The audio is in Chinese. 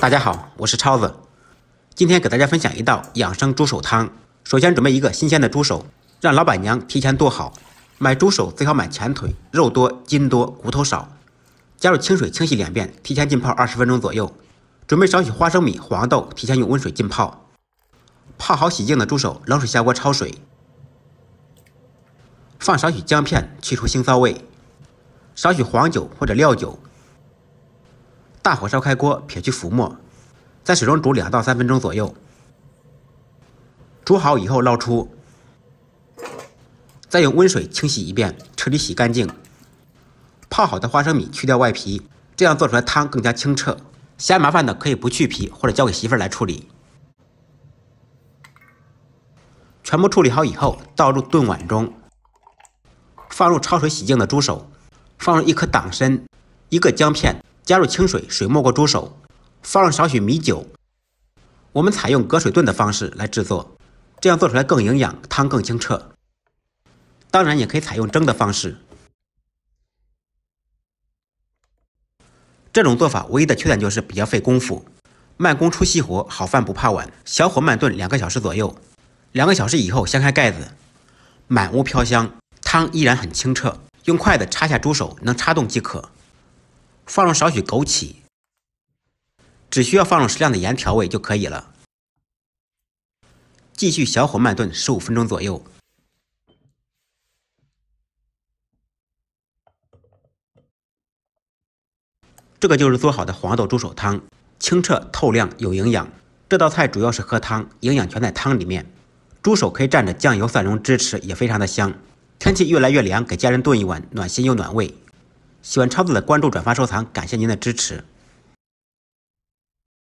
大家好，我是超子，今天给大家分享一道养生猪手汤。首先准备一个新鲜的猪手，让老板娘提前剁好。买猪手最好买前腿，肉多筋多骨头少。加入清水清洗两遍，提前浸泡二十分钟左右。准备少许花生米、黄豆，提前用温水浸泡。泡好洗净的猪手，冷水下锅焯水，放少许姜片去除腥臊味，少许黄酒或者料酒。大火烧开锅，撇去浮沫，在水中煮两到三分钟左右。煮好以后捞出，再用温水清洗一遍，彻底洗干净。泡好的花生米去掉外皮，这样做出来汤更加清澈。嫌麻烦的可以不去皮，或者交给媳妇儿来处理。全部处理好以后，倒入炖碗中，放入焯水洗净的猪手，放入一颗党参，一个姜片。加入清水，水没过猪手，放入少许米酒。我们采用隔水炖的方式来制作，这样做出来更营养，汤更清澈。当然，也可以采用蒸的方式。这种做法唯一的缺点就是比较费功夫，慢工出细活，好饭不怕晚。小火慢炖两个小时左右，两个小时以后掀开盖子，满屋飘香，汤依然很清澈。用筷子插下猪手，能插动即可。放入少许枸杞，只需要放入适量的盐调味就可以了。继续小火慢炖十五分钟左右。这个就是做好的黄豆猪手汤，清澈透亮，有营养。这道菜主要是喝汤，营养全在汤里面。猪手可以蘸着酱油蒜蓉汁吃，也非常的香。天气越来越凉，给家人炖一碗，暖心又暖胃。喜欢超子的，关注、转发、收藏，感谢您的支持。